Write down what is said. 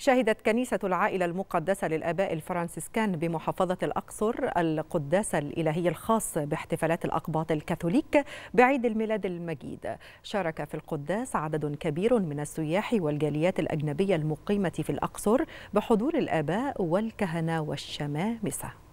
شهدت كنيسة العائلة المقدسة للآباء الفرنسيسكان بمحافظة الأقصر القداسة الإلهي الخاص باحتفالات الأقباط الكاثوليك بعيد الميلاد المجيد شارك في القداس عدد كبير من السياح والجاليات الأجنبية المقيمة في الأقصر بحضور الآباء والكهنة والشمامسة